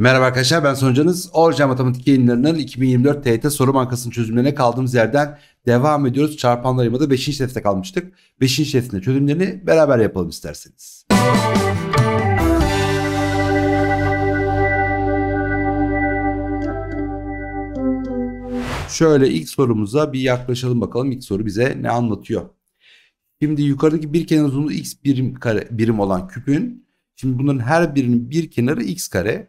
Merhaba arkadaşlar ben Sonucanız. Orca Matematik yayınlarının 2024 TYT soru bankasının çözümlerine kaldığımız yerden devam ediyoruz. Çarpanlar yamada 5. defte kalmıştık. 5. deftinde çözümlerini beraber yapalım isterseniz. Şöyle ilk sorumuza bir yaklaşalım bakalım ilk soru bize ne anlatıyor. Şimdi yukarıdaki bir kenar uzunluğu x birim, kare, birim olan küpün Şimdi bunların her birinin bir kenarı x kare.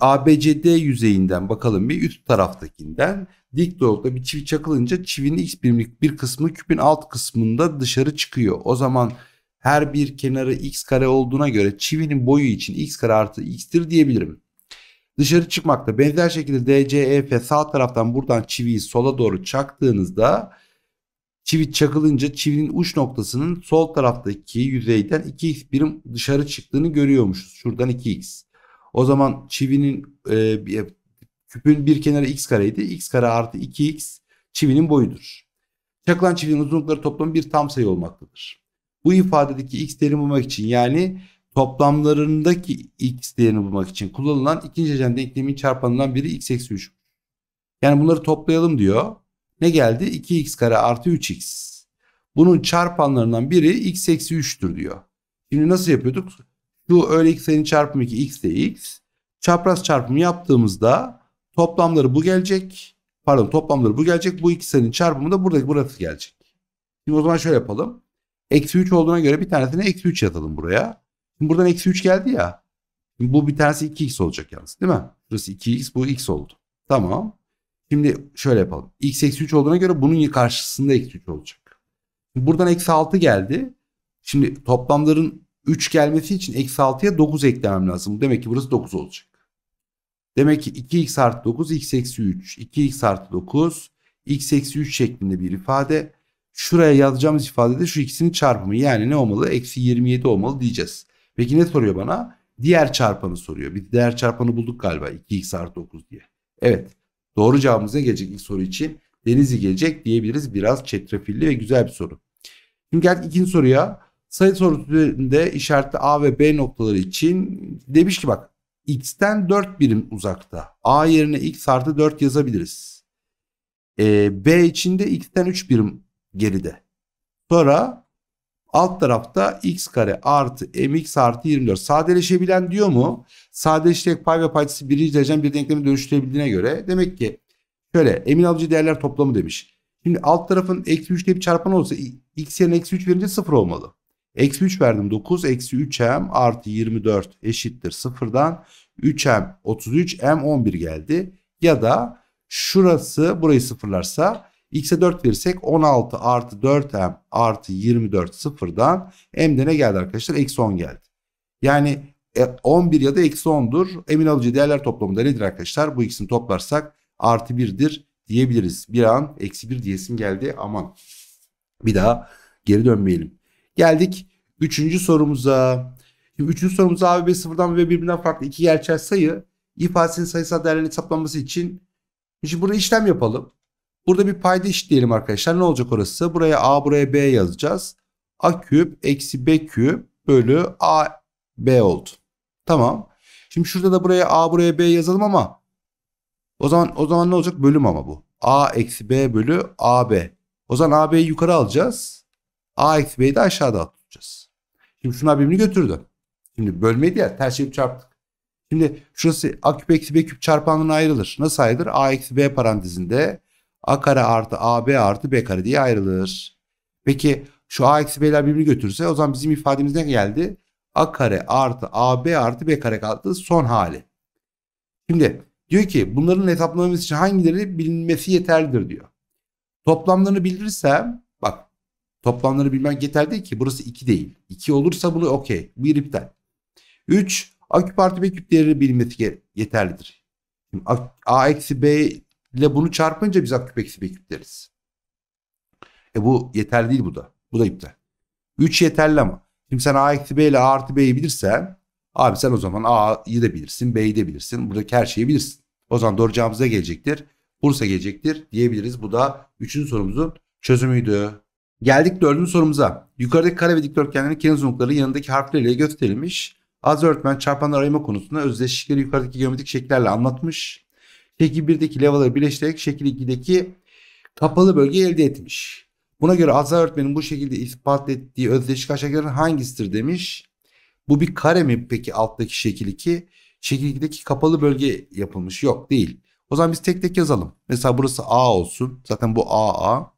ABCD yüzeyinden bakalım bir üst taraftakinden dik doğrultuda bir çivi çakılınca çivinin x birimlik bir kısmı küpün alt kısmında dışarı çıkıyor. O zaman her bir kenarı x kare olduğuna göre çivinin boyu için x kare artı x'tir diyebilirim. Dışarı çıkmakta benzer şekilde DCEF sağ taraftan buradan çiviyi sola doğru çaktığınızda çivi çakılınca çivinin uç noktasının sol taraftaki yüzeyden 2x birim dışarı çıktığını görüyormuşuz. Şuradan 2x. O zaman çivinin e, küpün bir kenarı x kareydi. x kare artı 2x çivinin boyudur. Çakılan çivinin uzunlukları toplamı bir tam sayı olmaktadır. Bu ifadedeki x değerini bulmak için yani toplamlarındaki x değerini bulmak için kullanılan ikinci derecen denklemin çarpanından biri x eksi 3. Yani bunları toplayalım diyor. Ne geldi? 2x kare artı 3x. Bunun çarpanlarından biri x eksi 3'tür diyor. Şimdi nasıl yapıyorduk? bu öyle xin çarpımı 2 x de x. Çapraz çarpımı yaptığımızda toplamları bu gelecek. Pardon toplamları bu gelecek. Bu ikisinin çarpımı da burada burası gelecek. Şimdi o zaman şöyle yapalım. Eksi 3 olduğuna göre bir tanesine eksi 3 yazalım buraya. Şimdi buradan eksi 3 geldi ya. Şimdi bu bir tanesi 2x olacak yalnız değil mi? Burası 2x bu x oldu. Tamam. Şimdi şöyle yapalım. x eksi 3 olduğuna göre bunun karşısında eksi 3 olacak. Buradan eksi 6 geldi. Şimdi toplamların 3 gelmesi için eksi 6'ya 9 eklemem lazım. Demek ki burası 9 olacak. Demek ki 2x artı 9 x eksi 3. 2x artı 9 x eksi 3 şeklinde bir ifade. Şuraya yazacağımız ifadede şu ikisinin çarpımı yani ne olmalı? Eksi 27 olmalı diyeceğiz. Peki ne soruyor bana? Diğer çarpanı soruyor. Bir diğer çarpanı bulduk galiba 2x artı 9 diye. Evet doğru cevabımız ne gelecek ilk soru için? Denizli gelecek diyebiliriz. Biraz çetrefilli ve güzel bir soru. Şimdi geldik ikinci soruya sayı sorusunda işaretli A ve B noktaları için demiş ki bak x'ten 4 birim uzakta. A yerine x artı 4 yazabiliriz. E, B için de x'ten 3 birim geride. Sonra alt tarafta x kare artı mx artı 24 sadeleşebilen diyor mu? Sadeleşecek pay ve paydası birinci derecen bir denklemi dönüştürebildiğine göre demek ki şöyle emin alıcı değerler toplamı demiş. Şimdi alt tarafın eksi 3 diye bir çarpan olsa x yerine eksi 3 verince sıfır olmalı. Eksi 3 verdim 9 eksi 3m artı 24 eşittir 0'dan 3m 33 m 11 geldi. Ya da şurası burayı sıfırlarsa x'e 4 verirsek 16 artı 4m artı 24 sıfırdan m'de ne geldi arkadaşlar? Eksi 10 geldi. Yani 11 e, ya da eksi 10'dur. Emin alıcı değerler toplamında nedir arkadaşlar? Bu ikisini toplarsak artı 1'dir diyebiliriz. Bir an eksi 1 diyesin geldi. Aman bir daha geri dönmeyelim. Geldik üçüncü sorumuza. Şimdi üçüncü sorumuzda A ve B sıfırdan ve birbirinden farklı iki gerçel sayı ifadesinin sayısal değerlerin hesaplanması için şimdi burada işlem yapalım. Burada bir payda işleyelim arkadaşlar. Ne olacak orası? Buraya A buraya B yazacağız. A küp eksi B küp bölü A B oldu. Tamam. Şimdi şurada da buraya A buraya B yazalım ama o zaman o zaman ne olacak? Bölüm ama bu. A eksi B bölü a b. O zaman a AB'yi yukarı alacağız. A eksi B'yi de aşağıda tutacağız. Şimdi şuna birbirini götürdü. Şimdi bölmeydi ya ters çevirip çarptık. Şimdi şurası A küp eksi B küp çarpanına ayrılır. Nasıl ayrılır? A eksi B parantezinde A kare artı AB artı B kare diye ayrılır. Peki şu A eksi B'ler birbirini götürürse o zaman bizim ifademiz ne geldi? A kare artı AB artı B kare kaldı son hali. Şimdi diyor ki bunların hesaplamamız için hangileri bilinmesi yeterlidir diyor. Toplamlarını bilirsem Toplamları bilmen yeterli değil ki. Burası 2 değil. 2 olursa bunu okey. Bir iptal. 3. Aküp artı B küp değerini bilmesi yeterlidir. Şimdi A eksi B ile bunu çarpınca biz aküp eksi B küp deriz. E bu yeterli değil bu da. Bu da iptal. 3 yeterli ama. Şimdi sen A eksi B ile A artı B'yi bilirsen abi sen o zaman A'yı da bilirsin B'yi de bilirsin. Buradaki her şeyi bilirsin. O zaman doğru cevabımıza gelecektir. Bursa gelecektir diyebiliriz. Bu da 3. sorumuzun çözümüydü. Geldik dördüncü sorumuza. Yukarıdaki kare ve dikdörtgenlerin kenar uzunlukları yanındaki harfleriyle gösterilmiş. Az öğretmen çarpanlar ayırma konusunda özdeşlikleri yukarıdaki geometrik şekillerle anlatmış. Şekil birdeki levaları birleştirerek şekil 2'deki kapalı bölge elde etmiş. Buna göre Az öğretmenin bu şekilde ispat ettiği özdeşlik aşağıdakilerin hangisidir demiş. Bu bir kare mi peki alttaki şekil 2? Şekil 2'deki kapalı bölge yapılmış. Yok değil. O zaman biz tek tek yazalım. Mesela burası A olsun. Zaten bu AA.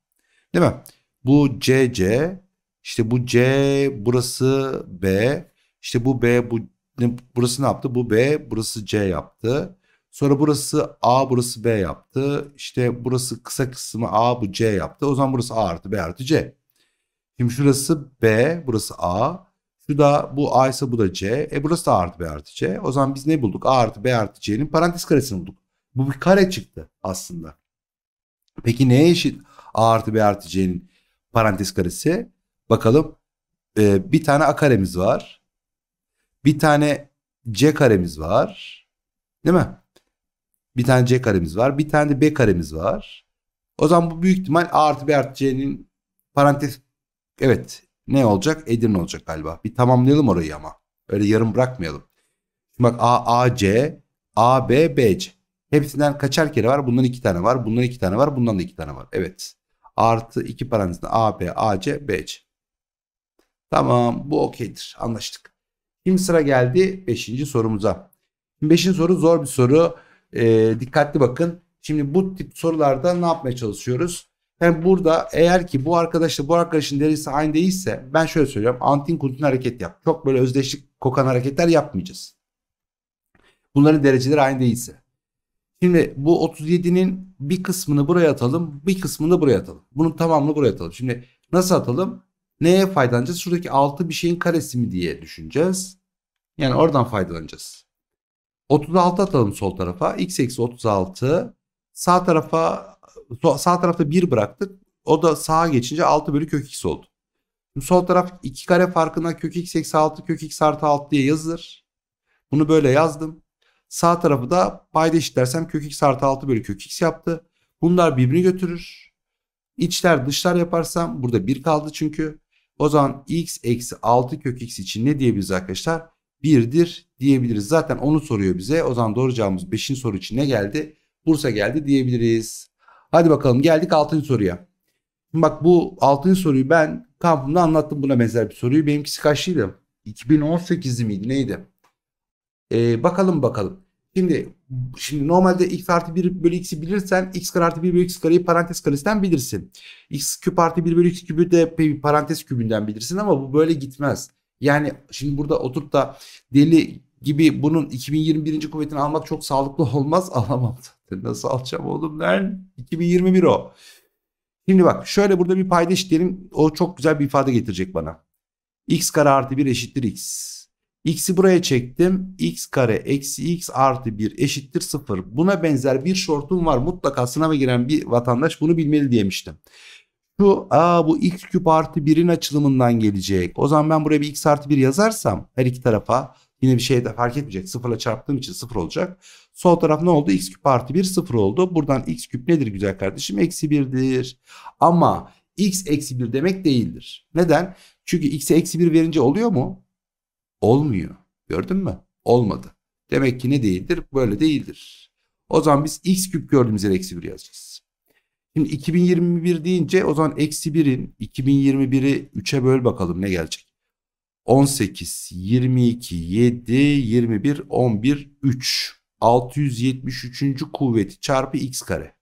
Değil mi? Bu CC, işte bu C, burası B, işte bu B, bu burası ne yaptı? Bu B, burası C yaptı. Sonra burası A, burası B yaptı. işte burası kısa kısmı A, bu C yaptı. O zaman burası A artı B artı C. Şimdi şurası B, burası A. Şu da bu A ise bu da C. E burası da A artı B artı C. O zaman biz ne bulduk? A artı B artı C'nin parantez karesini bulduk. Bu bir kare çıktı aslında. Peki neye eşit A artı B artı C'nin parantez karesi. Bakalım e, bir tane a karemiz var. Bir tane c karemiz var. Değil mi? Bir tane c karemiz var. Bir tane de b karemiz var. O zaman bu büyük ihtimal a artı b artı c'nin parantez evet ne olacak? Edirne olacak galiba. Bir tamamlayalım orayı ama. Öyle yarım bırakmayalım. Şimdi bak A, A, C, A, B, B, C. Hepsinden kaçar kere var? Bundan iki tane var. Bundan iki tane var. Bundan da iki tane var. Evet artı iki parantezinde AB, AC, BC. Tamam bu okeydir anlaştık. Şimdi sıra geldi 5. sorumuza. 5. soru zor bir soru. E, dikkatli bakın. Şimdi bu tip sorularda ne yapmaya çalışıyoruz? Yani burada eğer ki bu arkadaşla bu arkadaşın derisi aynı değilse ben şöyle söylüyorum. Antin kuntin hareket yap. Çok böyle özdeşlik kokan hareketler yapmayacağız. Bunların dereceleri aynı değilse. Şimdi bu 37'nin bir kısmını buraya atalım, bir kısmını da buraya atalım. Bunun tamamını buraya atalım. Şimdi nasıl atalım? Neye faydalanacağız? Şuradaki 6 bir şeyin karesi mi diye düşüneceğiz. Yani oradan faydalanacağız. 36 atalım sol tarafa. X eksi 36. Sağ tarafa sağ tarafta 1 bıraktık. O da sağa geçince 6 bölü kök x oldu. Şimdi sol taraf 2 kare farkına kök x eksi 6 kök x artı 6 diye yazılır. Bunu böyle yazdım. Sağ tarafı da payda eşitlersem kök x artı 6 bölü kök x yaptı. Bunlar birbirini götürür. İçler dışlar yaparsam burada 1 kaldı çünkü. O zaman x eksi 6 kök x için ne diyebiliriz arkadaşlar? 1'dir diyebiliriz. Zaten onu soruyor bize. O zaman doğru cevabımız 5'in soru için ne geldi? Bursa geldi diyebiliriz. Hadi bakalım geldik 6. soruya. bak bu 6. soruyu ben kampımda anlattım buna benzer bir soruyu. Benimkisi kaçlıydı? 2018'li miydi neydi? E, bakalım bakalım. Şimdi şimdi normalde x artı 1 bölü x'i bilirsen x kare artı 1 bölü x kareyi parantez karesinden bilirsin. x küp artı 1 bölü x kübü de parantez kübünden bilirsin ama bu böyle gitmez. Yani şimdi burada oturup da deli gibi bunun 2021. kuvvetini almak çok sağlıklı olmaz. Alamam zaten. Nasıl alacağım oğlum lan? 2021 o. Şimdi bak şöyle burada bir paydaş diyelim. O çok güzel bir ifade getirecek bana. x kare artı 1 eşittir x. X'i buraya çektim. X kare eksi X artı 1 eşittir 0. Buna benzer bir şortum var. Mutlaka sınava giren bir vatandaş bunu bilmeli diyemiştim. Şu aa bu X küp artı 1'in açılımından gelecek. O zaman ben buraya bir X artı 1 yazarsam her iki tarafa yine bir şey de fark etmeyecek. Sıfırla çarptığım için sıfır olacak. Sol taraf ne oldu? X küp artı 1 sıfır oldu. Buradan X küp nedir güzel kardeşim? Eksi 1'dir. Ama X eksi 1 demek değildir. Neden? Çünkü X'e eksi 1 verince oluyor mu? Olmuyor. Gördün mü? Olmadı. Demek ki ne değildir? Böyle değildir. O zaman biz x küp gördüğümüz yere eksi 1 yazacağız. Şimdi 2021 deyince o zaman eksi 1'in 2021'i 3'e böl bakalım ne gelecek. 18, 22, 7, 21, 11, 3. 673. kuvveti çarpı x kare.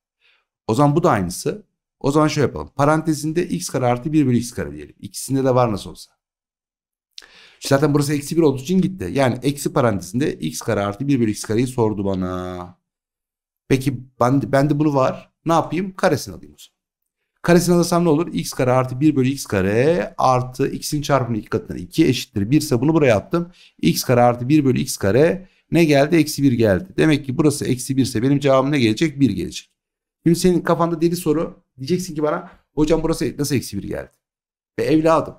O zaman bu da aynısı. O zaman şöyle yapalım. Parantezinde x kare artı 1 bölü x kare diyelim. İkisinde de var nasıl olsa. İşte zaten burası eksi bir olduğu için gitti. Yani eksi parantezinde x kare artı 1 bölü x kareyi sordu bana. Peki bende ben de bunu var. Ne yapayım? Karesini alayım o zaman. Karesini alırsam ne olur? x kare artı 1 bölü x kare artı x'in çarpımının 2 katına 2 eşittir. 1 ise bunu buraya attım. x kare artı 1 bölü x kare ne geldi? Eksi 1 geldi. Demek ki burası eksi 1 ise benim cevabım ne gelecek? 1 gelecek. Şimdi senin kafanda deli soru. Diyeceksin ki bana hocam burası nasıl eksi 1 geldi? Ve evladım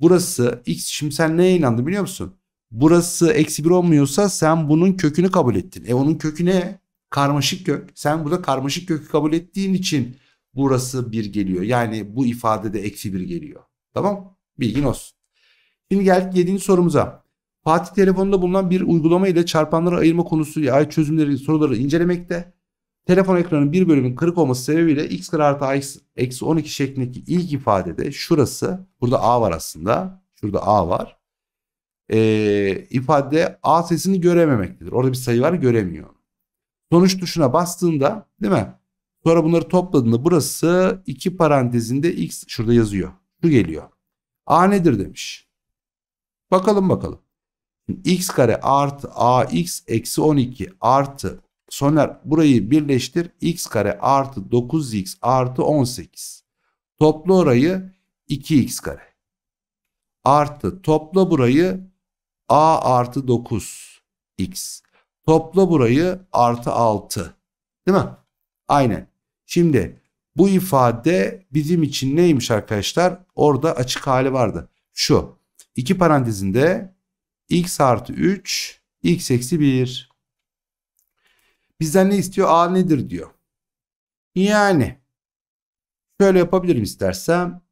Burası x şimdi sen neye inandın biliyor musun? Burası eksi 1 olmuyorsa sen bunun kökünü kabul ettin. E onun kökü ne? Karmaşık kök. Sen burada karmaşık kökü kabul ettiğin için burası 1 geliyor. Yani bu ifadede eksi 1 geliyor. Tamam Bilgin olsun. Şimdi geldik 7. sorumuza. Fatih telefonunda bulunan bir uygulama ile çarpanları ayırma konusu ay çözümleri soruları incelemekte. Telefon ekranının bir bölümün kırık olması sebebiyle x kare artı x eksi 12 şeklindeki ilk ifadede şurası burada a var aslında. Şurada a var. Ee, ifade a sesini görememektedir. Orada bir sayı var göremiyor. Sonuç tuşuna bastığında değil mi? Sonra bunları topladığında burası iki parantezinde x şurada yazıyor. Şu geliyor. A nedir demiş. Bakalım bakalım. x kare artı ax eksi 12 artı Sonra burayı birleştir. x kare artı 9x artı 18. Topla orayı 2x kare. Artı topla burayı a artı 9x. Topla burayı artı 6. Değil mi? Aynen. Şimdi bu ifade bizim için neymiş arkadaşlar? Orada açık hali vardı. Şu. iki parantezinde x artı 3 x eksi 1. Bizden ne istiyor? A nedir diyor. Yani şöyle yapabilirim istersem.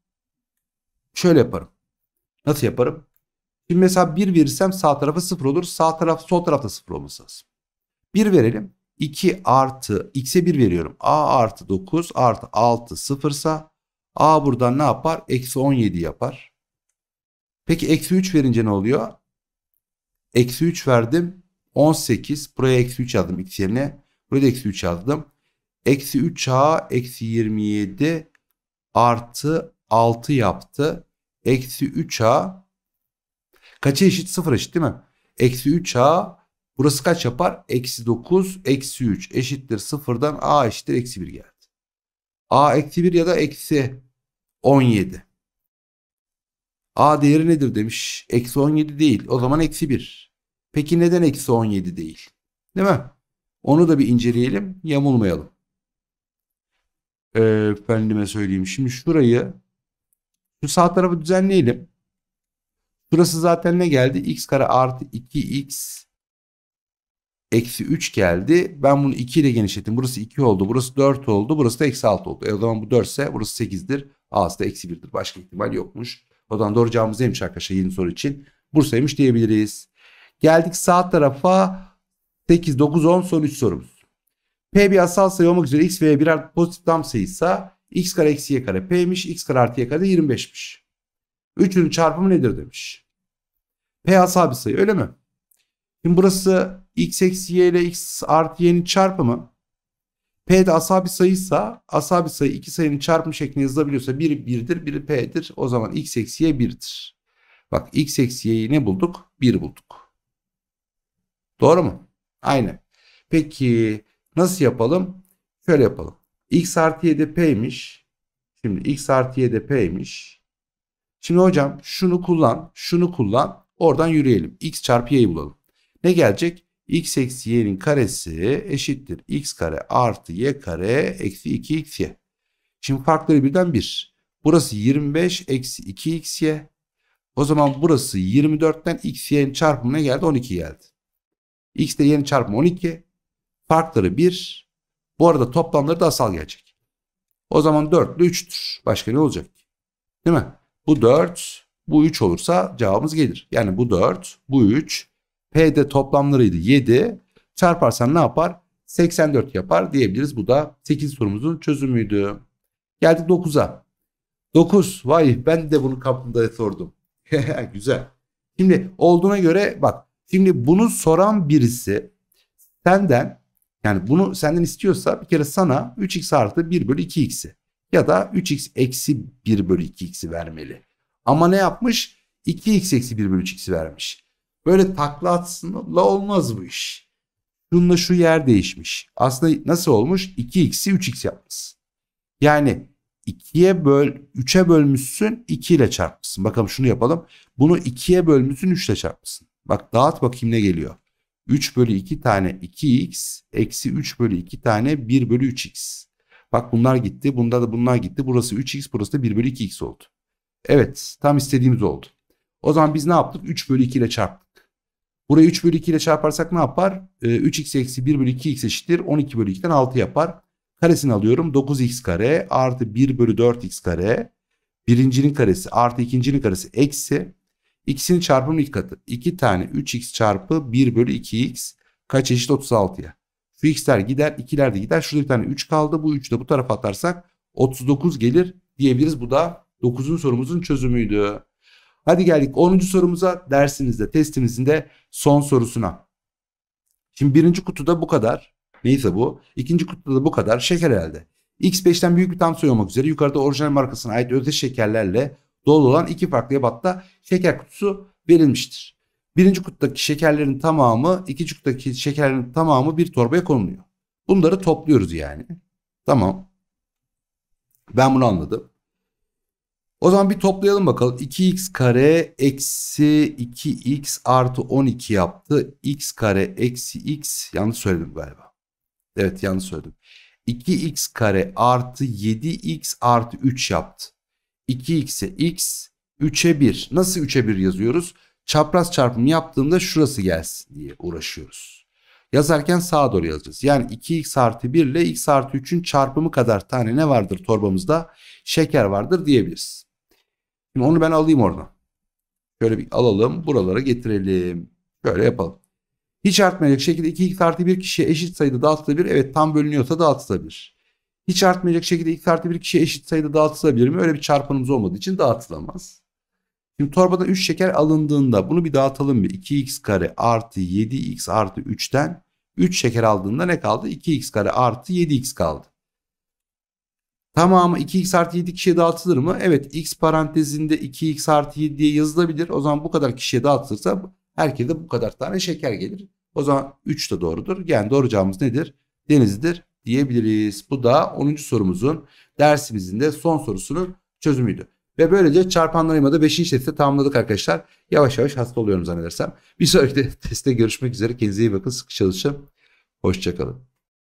Şöyle yaparım. Nasıl yaparım? Şimdi mesela 1 verirsem sağ tarafı 0 olur. Sağ taraf sol tarafta 0 olması lazım. 1 verelim. 2 artı x'e 1 veriyorum. a artı 9 artı 6 0 ise a buradan ne yapar? Eksi 17 yapar. Peki eksi 3 verince ne oluyor? Eksi 3 verdim. 18 buraya eksi 3 yazdım x yerine. Buraya eksi 3 yazdım. Eksi 3a eksi 27 artı 6 yaptı. Eksi 3a kaça eşit? 0 eşit değil mi? Eksi 3a burası kaç yapar? Eksi 9 eksi 3 eşittir 0'dan a eşittir eksi 1 geldi. a eksi 1 ya da eksi 17. a değeri nedir demiş. Eksi 17 değil. O zaman eksi 1. Peki neden eksi 17 değil? Değil mi? Onu da bir inceleyelim. Yamulmayalım. Ee, efendime söyleyeyim. Şimdi şurayı şu sağ tarafı düzenleyelim. Burası zaten ne geldi? X kare artı 2x eksi 3 geldi. Ben bunu 2 ile genişlettim. Burası 2 oldu. Burası 4 oldu. Burası da eksi 6 oldu. E o zaman bu 4 ise burası 8'dir. A'sı da eksi 1'dir. Başka ihtimal yokmuş. O zaman doğru cevabımız neymiş arkadaşlar yeni soru için? Bursa'ymış diyebiliriz. Geldik sağ tarafa 8, 9, 10 son 3 sorumuz. P bir asal sayı olmak üzere x ve birer pozitif tam sayıysa x kare eksi y kare p'miş, x kare artı y kare de 25'miş. Üçünün çarpımı nedir demiş. P asal bir sayı öyle mi? Şimdi burası x eksi y ile x artı y'nin çarpımı. P de asal bir sayıysa asal bir sayı iki sayının çarpımı şeklinde yazılabiliyorsa biri 1'dir biri P'dir. O zaman x eksi y 1'dir. Bak x eksi y'yi ne bulduk? 1 bulduk. Doğru mu? Aynen. Peki nasıl yapalım? Şöyle yapalım. X artı 7 P'ymiş. Şimdi X artı 7 P'ymiş. Şimdi hocam şunu kullan, şunu kullan. Oradan yürüyelim. X çarpı Y'yi bulalım. Ne gelecek? X eksi Y'nin karesi eşittir. X kare artı Y kare eksi 2XY. Şimdi farkları birden Bir. Burası 25 eksi 2XY. O zaman burası 24'ten XY'nin çarpımına geldi 12 geldi. X de değerini çarpımı 12. Farkları 1. Bu arada toplamları da asal gelecek. O zaman 4 ile 3'tür. Başka ne olacak? Değil mi? Bu 4, bu 3 olursa cevabımız gelir. Yani bu 4, bu 3. P'de toplamlarıydı 7. Çarparsan ne yapar? 84 yapar diyebiliriz. Bu da 8 sorumuzun çözümüydü. Geldik 9'a. 9. Vay ben de bunu kapımda sordum. Güzel. Şimdi olduğuna göre bak Şimdi bunu soran birisi senden yani bunu senden istiyorsa bir kere sana 3x artı 1 bölü 2x'i ya da 3x eksi 1 bölü 2x'i vermeli. Ama ne yapmış? 2x eksi 1 bölü 3x'i vermiş. Böyle takla La olmaz bu iş. Şununla şu yer değişmiş. Aslında nasıl olmuş? 2x'i 3x yapmış. Yani 2'ye böl 3'e bölmüşsün 2 ile çarpmışsın. Bakalım şunu yapalım. Bunu 2'ye bölmüşsün 3 ile çarpmışsın. Bak dağıt bakayım ne geliyor. 3 bölü 2 tane 2x eksi 3 bölü 2 tane 1 bölü 3x. Bak bunlar gitti. Bunda da bunlar gitti. Burası 3x burası da 1 bölü 2x oldu. Evet tam istediğimiz oldu. O zaman biz ne yaptık? 3 bölü 2 ile çarptık. Burayı 3 bölü 2 ile çarparsak ne yapar? 3x ee, eksi 1 bölü 2x eşittir. 12 bölü 2'den 6 yapar. Karesini alıyorum. 9x kare artı 1 bölü 4x kare. Birincinin karesi artı ikincinin karesi eksi İkisini çarpımın ilk katı. 2 tane 3x çarpı 1 bölü 2x kaç eşit 36'ya. Şu x'ler gider 2'ler de gider. Şurada bir tane 3 kaldı. Bu 3'ü de bu tarafa atarsak 39 gelir diyebiliriz. Bu da 9. sorumuzun çözümüydü. Hadi geldik 10. sorumuza dersinizde testimizin de son sorusuna. Şimdi birinci kutuda bu kadar. Neyse bu. İkinci kutuda da bu kadar şeker elde. X5'ten büyük bir tam sayı olmak üzere yukarıda orijinal markasına ait özel şekerlerle dolu olan iki farklı ebatta şeker kutusu verilmiştir. Birinci kuttaki şekerlerin tamamı, ikinci kuttaki şekerlerin tamamı bir torbaya konuluyor. Bunları topluyoruz yani. Tamam. Ben bunu anladım. O zaman bir toplayalım bakalım. 2x kare eksi 2x artı 12 yaptı. x kare eksi x yanlış söyledim galiba. Evet yanlış söyledim. 2x kare artı 7x artı 3 yaptı. 2x'e x, 3'e 1. Nasıl 3'e 1 yazıyoruz? Çapraz çarpımı yaptığımda şurası gelsin diye uğraşıyoruz. Yazarken sağa doğru yazacağız. Yani 2x artı 1 ile x artı 3'ün çarpımı kadar tane ne vardır torbamızda? Şeker vardır diyebiliriz. Şimdi onu ben alayım oradan. Şöyle bir alalım. Buralara getirelim. Böyle yapalım. Hiç artmayacak şekilde 2x artı 1 kişiye eşit sayıda dağıtılabilir. Evet tam bölünüyorsa dağıtılabilir hiç artmayacak şekilde x artı bir kişiye eşit sayıda dağıtılabilir mi? Öyle bir çarpanımız olmadığı için dağıtılamaz. Şimdi torbada 3 şeker alındığında bunu bir dağıtalım bir. 2x kare artı 7x artı 3'ten 3 şeker aldığında ne kaldı? 2x kare artı 7x kaldı. Tamamı 2x artı 7 kişiye dağıtılır mı? Evet x parantezinde 2x artı 7 diye yazılabilir. O zaman bu kadar kişiye dağıtılırsa herkese bu kadar tane şeker gelir. O zaman 3 de doğrudur. Yani doğru cevabımız nedir? Denizdir diyebiliriz. Bu da 10. sorumuzun dersimizin de son sorusunun çözümüydü. Ve böylece çarpanlarıyla da 5. testi tamamladık arkadaşlar. Yavaş yavaş hasta oluyorum zannedersem. Bir sonraki teste görüşmek üzere. Kendinize iyi bakın. Sıkı çalışın. Hoşçakalın.